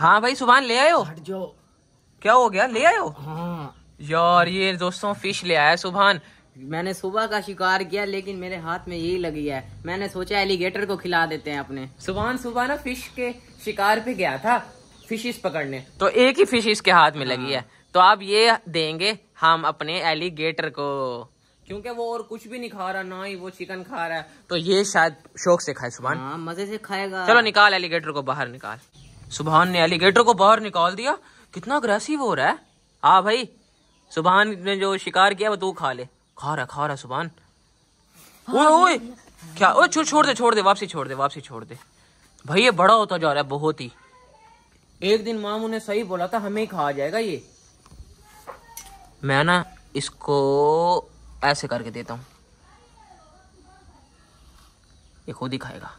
हाँ भाई सुबह ले आयो हट जाओ क्या हो गया ले आयो हाँ यार ये दोस्तों फिश ले आया सुबह मैंने सुबह का शिकार किया लेकिन मेरे हाथ में यही लगी है मैंने सोचा एलिगेटर को खिला देते हैं अपने सुबह सुबह ना फिश के शिकार पे गया था फिशिस पकड़ने तो एक ही फिश इसके हाथ में हाँ। लगी है हाँ। तो आप ये देंगे हम अपने एलिगेटर को क्योंकि वो और कुछ भी नहीं खा रहा ना ही वो चिकन खा रहा है तो ये शायद शौक से खाए सुबह हाँ, मजे से खाएगा चलो निकाल एलिगेटर को बाहर निकाल सुबहान ने एलिगेटर को बाहर निकाल दिया कितना अग्रेसिव हो रहा है हाँ भाई सुबहान ने जो शिकार किया वो तू खा ले खा रहा खा रहा सुबहान हाँ, ओए ओए हाँ। क्या ओए छोड़ छोड़ दे छोड़ दे वापसी छोड़ दे वापसी छोड़ दे भाई ये बड़ा होता जा रहा है बहुत ही एक दिन मामू ने सही बोला था हमें खा जाएगा ये मैं ना इसको ऐसे करके देता हूँ ये खुद ही खाएगा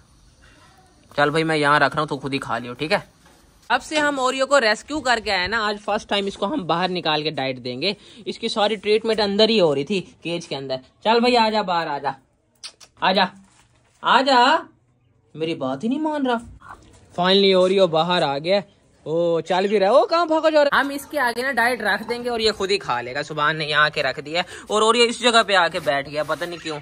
चल भाई मैं यहाँ रख रहा हूँ तो खुद ही खा लियो ठीक है अब से हम ओरियो को रेस्क्यू करके आए ना आज फर्स्ट टाइम इसको हम बाहर निकाल के डाइट देंगे इसकी सारी ट्रीटमेंट अंदर ही हो रही थी केज के अंदर चल भाई आजा बाहर आजा आजा आजा मेरी बात ही नहीं मान रहा फाइनली ओरियो बाहर आ गया ओ चल भी रहा हो कहाँ भागो जा हम इसके आगे ना डाइट रख देंगे और ये खुद ही खा लेगा सुबह ने यहाँ आके रख दिया और ओरियो इस जगह पे आके बैठ गया पता नहीं क्यों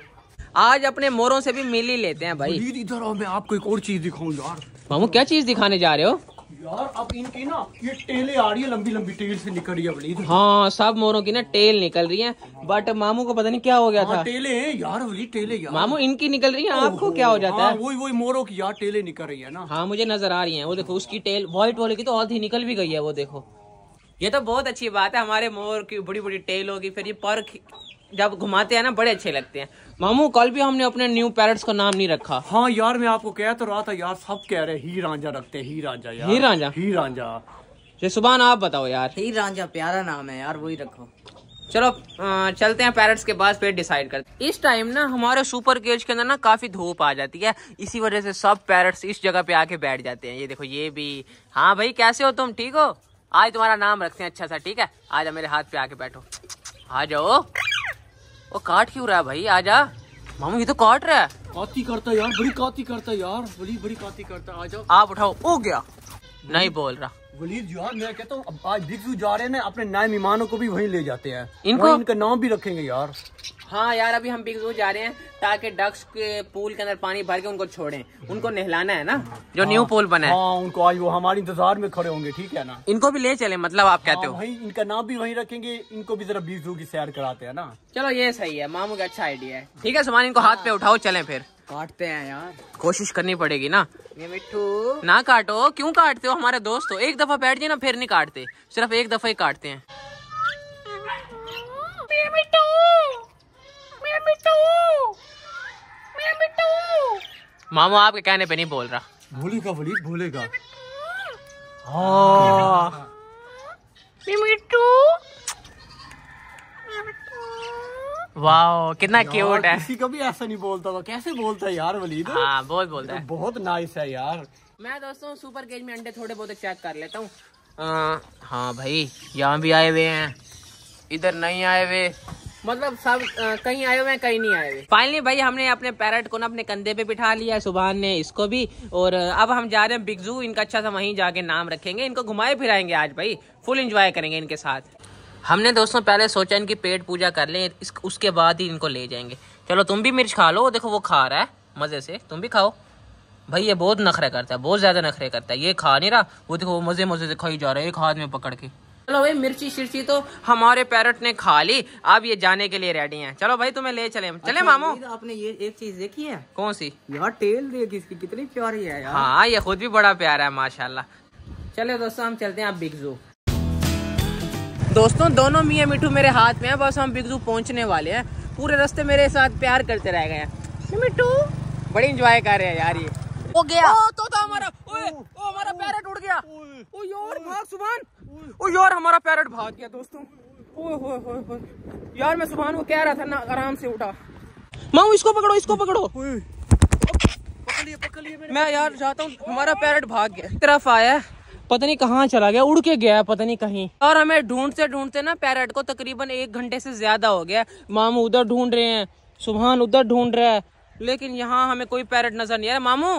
आज अपने मोरों से भी मिल ही लेते हैं भाई इधर आओ मैं आपको एक और चीज दिखाऊं यार मामू क्या चीज दिखाने जा रहे हो यार अब इनकी ना ये टेले आ रही है लंबी लंबी टेल से निकल रही है वलीद हाँ सब मोरों की ना टेल निकल रही है बट मामू को पता नहीं क्या हो गया हाँ, था टेले यार वलीद टेले यार मामू इनकी निकल रही है आपको क्या हो जाता हाँ, है वही वही मोरों की यार टेले निकल रही है ना हाँ मुझे नजर आ रही है वो देखो उसकी टेल व्हाइट वाले की तो और ही निकल भी गई है वो देखो ये तो बहुत अच्छी बात है हमारे मोर की बड़ी बड़ी टेल होगी फिर ये पर जब घुमाते हैं ना बड़े अच्छे लगते हैं मामू कल भी हमने अपने न्यू पैरट्स का नाम नहीं रखा हाँ यार मैं आपको कह तो रहा था यार सब कह रहे ही रांझा रखते ही रांझा यार ही रांझा ही रांझा ये सुबह आप बताओ यार ही रांझा प्यारा नाम है यार वही रखो चलो चलते हैं पैरट्स के बाद फिर डिसाइड करते हैं इस टाइम ना हमारे सुपर केज के अंदर ना काफ़ी धूप आ जाती है इसी वजह से सब पैरट्स इस जगह पे आके बैठ जाते हैं ये देखो ये भी हाँ भाई कैसे हो तुम ठीक हो आज तुम्हारा नाम रखते हैं अच्छा सा ठीक है आज मेरे हाथ पे आके बैठो आ जाओ वो काट क्यों रहा है भाई आजा मामू ये तो काट रहा है काती करता यार बड़ी काती करता यार बड़ी बड़ी काती करता आ जाओ आप उठाओ हो गया नहीं बोल रहा वलीद जो मैं कहता हूँ आज बिग जा रहे हैं ना अपने नए मेहमानों को भी वहीं ले जाते हैं इनको इनका नाम भी रखेंगे यार हाँ यार अभी हम बिग जा रहे हैं ताकि डक्स के पूल के अंदर पानी भर के उनको छोड़ें उनको नहलाना है ना जो हाँ, न्यू पूल बना है हाँ, उनको आज वो हमारे इंतजार में खड़े होंगे ठीक है ना इनको भी ले चले मतलब आप कहते हाँ, हो वही इनका नाम भी वही रखेंगे इनको भी जरा बिग की सैर कराते है ना चलो ये सही है मामू का अच्छा आइडिया है ठीक है सामान इनको हाथ हाँ। पे उठाओ चले फिर काटते हैं यार कोशिश करनी पड़ेगी ना ये मिट्टू ना काटो क्यों काटते हो हमारे दोस्त हो एक दफा बैठ जाए ना फिर नहीं काटते सिर्फ एक दफा ही काटते हैं मामू आपके कहने पे नहीं बोल रहा भूलेगा बोली भूलेगा हाँ मिट्टू वाओ कितना क्यूट है किसी कभी ऐसा नहीं बोलता था कैसे बोलता है यार वलीद हाँ बहुत बोलता तो है बहुत नाइस है यार मैं दोस्तों सुपर केज में अंडे थोड़े बहुत चेक कर लेता हूँ हाँ भाई यहाँ भी आए हुए हैं इधर नहीं आए हुए मतलब सब आ, कहीं आए हुए हैं कहीं नहीं आए हुए फाइनली भाई हमने अपने पैरट को ना अपने कंधे पे बिठा लिया सुबहान ने इसको भी और अब हम जा रहे हैं बिगजू इनका अच्छा सा वहीं जाके नाम रखेंगे इनको घुमाए फिराएंगे आज भाई फुल एंजॉय करेंगे इनके साथ हमने दोस्तों पहले सोचा इनकी पेट पूजा कर लें इस उसके बाद ही इनको ले जाएंगे चलो तुम भी मिर्च खा लो देखो वो खा रहा है मज़े से तुम भी खाओ भाई ये बहुत नखरे करता है बहुत ज़्यादा नखरे करता है ये खा नहीं रहा वो देखो वो मज़े मज़े से खाई जा रहा है एक हाथ में पकड़ के चलो भाई मिर्ची शिर्ची तो हमारे पैरट ने खा ली अब ये जाने के लिए रेडी हैं चलो भाई तुम्हें ले चले चले अच्छा, मामो आपने ये एक चीज देखी है कौन सी यार टेल देखी इसकी कितनी प्यारी है यार हाँ ये खुद भी बड़ा प्यारा है माशाल्लाह चलो दोस्तों हम चलते हैं आप बिग जू दोस्तों दोनों मियाँ मिठू मेरे हाथ में है बस हम बिगजू पहुँचने वाले हैं पूरे रास्ते मेरे साथ प्यार करते रह गए मिठू बड़ी इंजॉय कर रहे हैं यार ये हो गया ओ तो था तो हमारा ओए ओ हमारा पैरट उड़ गया ओ यार भाग सुभान ओ यार हमारा पैरट भाग गया दोस्तों ओ, होए होए यार मैं सुभान को कह रहा था ना आराम से उठा मऊ इसको पकड़ो इसको पकड़ो पकड़ लिया पकड़ मैं यार जाता हूँ हमारा पैरट भाग गया तरफ आया पता नहीं कहाँ चला गया उड़ के गया पता नहीं कहीं और हमें ढूंढते ढूंढते ना पैरट को तकरीबन एक घंटे से ज्यादा हो गया मामू उधर ढूंढ रहे हैं सुबहान उधर ढूंढ रहा है लेकिन यहाँ हमें कोई पैरट नजर नहीं आ रहा मामू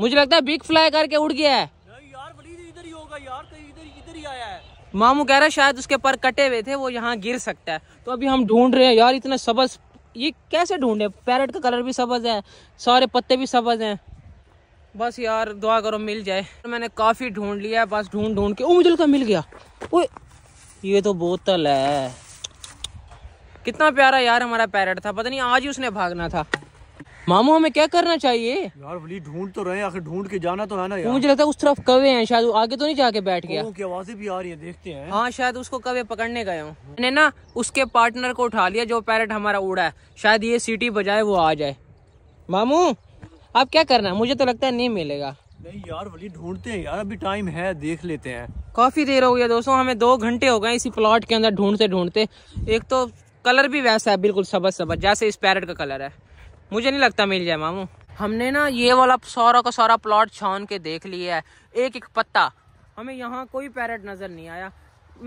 मुझे लगता है बिग फ्लाई करके उड़ गया है मामू कह रहा है शायद उसके पर कटे हुए थे वो यहाँ गिर सकता है तो अभी हम ढूंढ रहे हैं यार इतना सबज ये कैसे ढूंढे पैरट का कलर भी सबज है सारे पत्ते भी सबज हैं बस यार दुआ करो मिल जाए मैंने काफ़ी ढूंढ लिया बस ढूंढ ढूंढ के ओ मुझे मिल गया ओए ये तो बोतल है कितना प्यारा यार हमारा पैरट था पता नहीं आज ही उसने भागना था मामू हमें क्या करना चाहिए यार वली ढूंढ तो रहे आखिर ढूंढ के जाना तो है ना यार मुझे लगता है उस तरफ कवे हैं शायद आगे तो नहीं जाके बैठ गया की आवाजें भी आ रही है देखते हैं हाँ शायद उसको कवे पकड़ने गए मैंने ना उसके पार्टनर को उठा लिया जो पैरट हमारा उड़ा है शायद ये सीटी बजाय वो आ जाए मामू अब क्या करना है मुझे तो लगता है नहीं मिलेगा नहीं यार वली ढूंढते हैं यार अभी टाइम है देख लेते हैं काफ़ी देर हो गया दोस्तों हमें दो घंटे हो गए इसी प्लॉट के अंदर ढूंढते ढूंढते एक तो कलर भी वैसा है बिल्कुल सबज सबज जैसे इस पैरट का कलर है मुझे नहीं लगता मिल जाए मामू हमने ना ये वाला सारा का सारा प्लॉट छान के देख लिया है एक एक पत्ता हमें यहाँ कोई पैरट नज़र नहीं आया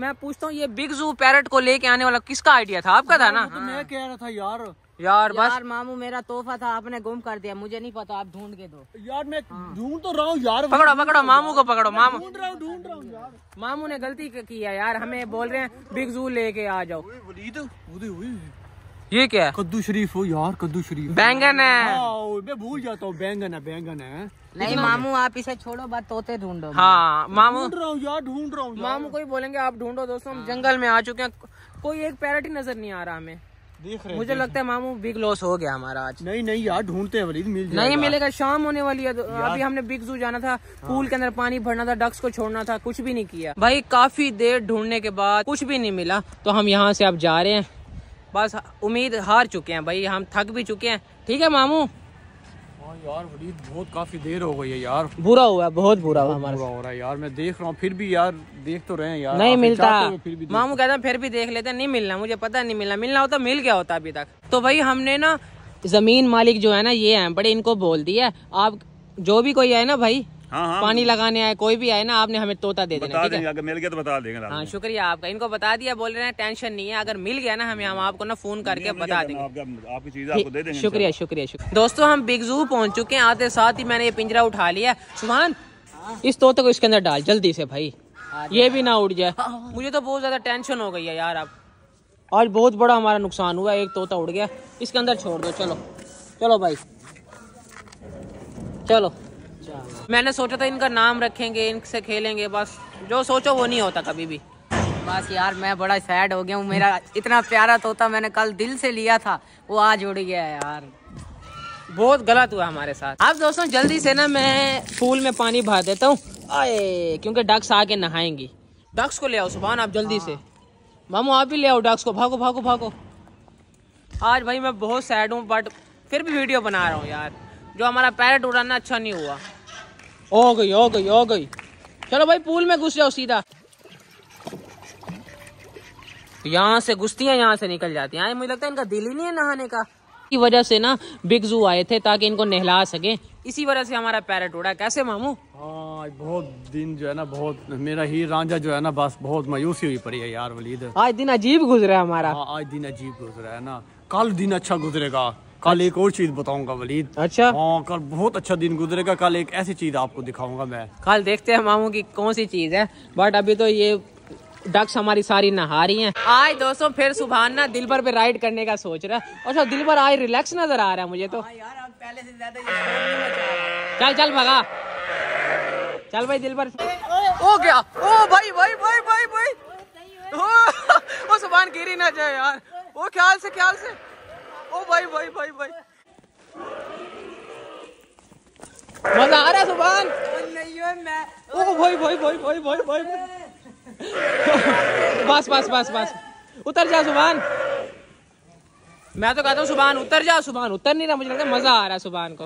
मैं पूछता हूँ ये बिग जू पैरट को लेके आने वाला किसका आइडिया था आपका था हाँ, ना तो हाँ। मैं कह रहा था यार यार बस यार मामू मेरा तोहफा था आपने गुम कर दिया मुझे नहीं पता आप ढूंढ के दो यार मैं हाँ। ढूंढ तो रहा हूँ यार पकड़ो पकड़ो मामू को पकड़ो मामू ढूंढ रहा हूँ ढूंढ रहा हूँ यार मामू ने गलती की है यार हमें बोल रहे हैं बिग जू लेके आ जाओ ये क्या है कद्दू शरीफ हो यार कद्दू शरीफ बैंगन है मैं भूल जाता हूँ बैंगन है बैंगन है नहीं मामू आप इसे छोड़ो बात तोते ढूंढो हाँ मामू ढूंढ रहा हूँ यार ढूंढ रहा हूँ मामू को ही बोलेंगे आप ढूंढो दोस्तों हम हाँ। जंगल में आ चुके हैं कोई एक पैरट ही नजर नहीं आ रहा हमें देख रहे मुझे लगता है मामू बिग लॉस हो गया हमारा आज नहीं नहीं यार ढूंढते हैं वरीद मिल नहीं मिलेगा शाम होने वाली है तो अभी हमने बिग जू जाना था हाँ। पूल के अंदर पानी भरना था डक्स को छोड़ना था कुछ भी नहीं किया भाई काफी देर ढूंढने के बाद कुछ भी नहीं मिला तो हम यहाँ से अब जा रहे हैं बस उम्मीद हार चुके हैं भाई हम थक भी चुके हैं ठीक है मामू यार वलीद बहुत काफ़ी देर हो गई है यार बुरा हुआ है बहुत बुरा हुआ हमारा हो रहा है यार मैं देख रहा हूँ फिर भी यार देख तो रहे हैं यार नहीं मिलता फिर भी मामू कहते हैं फिर भी देख लेते नहीं मिलना मुझे पता नहीं मिलना मिलना होता मिल गया होता अभी तक तो भाई हमने ना जमीन मालिक जो है ना ये है बड़े इनको बोल दिया आप जो भी कोई है ना भाई हाँ, हाँ, पानी लगाने आए कोई भी आए ना आपने हमें तोता दे देना ठीक है अगर मिल गया तो बता देंगे हाँ शुक्रिया आपका इनको बता दिया बोल रहे हैं टेंशन नहीं है अगर मिल गया ना हमें हम आपको ना फोन करके बता देंगे आपकी चीज आपको दे देंगे शुक्रिया शुक्रिया दोस्तों हम बिग जू पहुँच चुके हैं आते साथ ही मैंने ये पिंजरा उठा लिया सुबहान इस तोते को इसके अंदर डाल जल्दी से भाई ये भी ना उड़ जाए मुझे तो बहुत ज्यादा टेंशन हो गई है यार आप आज बहुत बड़ा हमारा नुकसान हुआ एक तोता उड़ गया इसके अंदर छोड़ दो चलो चलो भाई चलो मैंने सोचा था इनका नाम रखेंगे इनसे खेलेंगे बस जो सोचो वो नहीं होता कभी भी बस यार मैं बड़ा सैड हो गया हूँ मेरा इतना प्यारा तोता मैंने कल दिल से लिया था वो आज उड़ गया यार बहुत गलत हुआ हमारे साथ अब दोस्तों जल्दी से ना मैं फूल में पानी भर देता हूँ आए क्योंकि डक्स आके नहाएंगी डक्स को ले आओ सुबह आप जल्दी से मामू आप भी ले आओ डक्स को भागो भागो भागो आज भाई मैं बहुत सैड हूँ बट फिर भी वीडियो बना रहा हूँ यार जो हमारा पैरट उड़ाना अच्छा नहीं हुआ हो गई हो गई हो गई चलो भाई पूल में घुस जाओ सीधा तो यहाँ से घुसती है यहाँ से निकल जाती है मुझे लगता है इनका दिल ही नहीं है नहाने का इसी वजह से ना बिग जू आए थे ताकि इनको नहला सके इसी वजह से हमारा पैरट उड़ा कैसे मामू आज हाँ, बहुत दिन जो है ना बहुत मेरा ही रांझा जो है ना बस बहुत मायूसी हुई पड़ी है यार वलीद आज दिन अजीब गुजरा है हमारा हाँ, आज दिन अजीब गुजरा है ना कल दिन अच्छा गुजरेगा कल एक और चीज बताऊंगा वलीद अच्छा हाँ कल बहुत अच्छा दिन गुजरेगा कल एक ऐसी चीज आपको दिखाऊंगा मैं कल देखते हैं मामू की कौन सी चीज है बट अभी तो ये डक्स हमारी सारी नहा रही हैं आज दोस्तों फिर सुबह ना भर पे राइड करने का सोच रहा है और दिल दिलबर आज रिलैक्स नजर आ रहा है मुझे तो हाँ यार पहले से ज्यादा चल चल भगा चल भाई दिलबर ओ क्या ओ भाई भाई भाई भाई भाई ओ, ओ सुबह गिरी ना जाए यार ओ ख्याल से ख्याल से ओ भाई भाई भाई भाई मजा आ रहा सुबह नहीं है मैं ओ भाई भाई भाई भाई भाई भाई बस बस बस बस उतर जा सुबह मैं तो कहता हूँ सुबह उतर जा सुबह उतर नहीं रहा मुझे लगता मजा आ रहा है को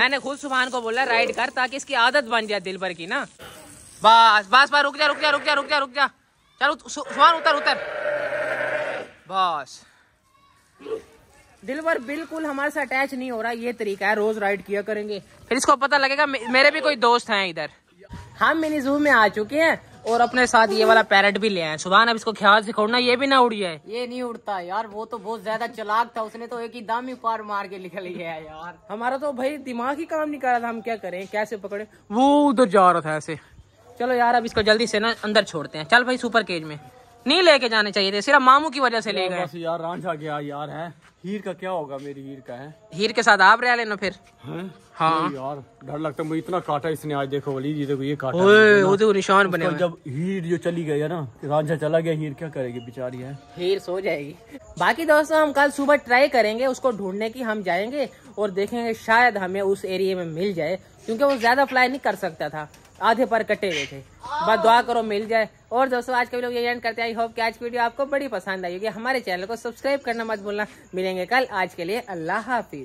मैंने खुद सुबह को बोला राइड कर ताकि इसकी आदत बन जाए दिल भर की ना बस बस बस रुक जा रुक जा रुक जा रुक जा रुक जा चल सुबह उतर उतर बस दिलवर बिल्कुल हमारे से अटैच नहीं हो रहा ये तरीका है रोज राइड किया करेंगे फिर इसको पता लगेगा मेरे भी कोई दोस्त हैं इधर हम मिनी जू में आ चुके हैं और अपने साथ ये वाला पैरट भी ले आए सुबह अब इसको ख्याल से खोड़ना ये भी ना उड़ी है ये नहीं उड़ता यार वो तो बहुत ज्यादा चलाक था उसने तो एक ही दम ही पार मार के निकल गया यार हमारा तो भाई दिमाग ही काम नहीं कर रहा था हम क्या करें कैसे पकड़े वो उधर जा रहा था ऐसे चलो यार अब इसको जल्दी से ना अंदर छोड़ते हैं चल भाई सुपर केज में नहीं लेके जाने चाहिए थे सिर्फ मामू की वजह से ले गए यार रांझा गया यार है हीर का क्या होगा मेरी हीर का है हीर के साथ आप रह लेना फिर हाँ यार डर लगता है इतना काटा इसने आज देखो वाली जी देखो ये काटा वो निशान बने जब हीर जो चली गई है ना रांझा चला गया हीर क्या करेगी बेचारी है हीर सो जाएगी बाकी दोस्तों हम कल सुबह ट्राई करेंगे उसको ढूंढने की हम जाएंगे और देखेंगे शायद हमें उस एरिया में मिल जाए क्यूँकी वो ज्यादा फ्लाई नहीं कर सकता था आधे पर कटे हुए थे बस दुआ करो मिल जाए और दोस्तों आज का लोग ये एंड करते हैं आई होप कि आज की वीडियो आपको बड़ी पसंद आई होगी हमारे चैनल को सब्सक्राइब करना मत भूलना मिलेंगे कल आज के लिए अल्लाह हाफिज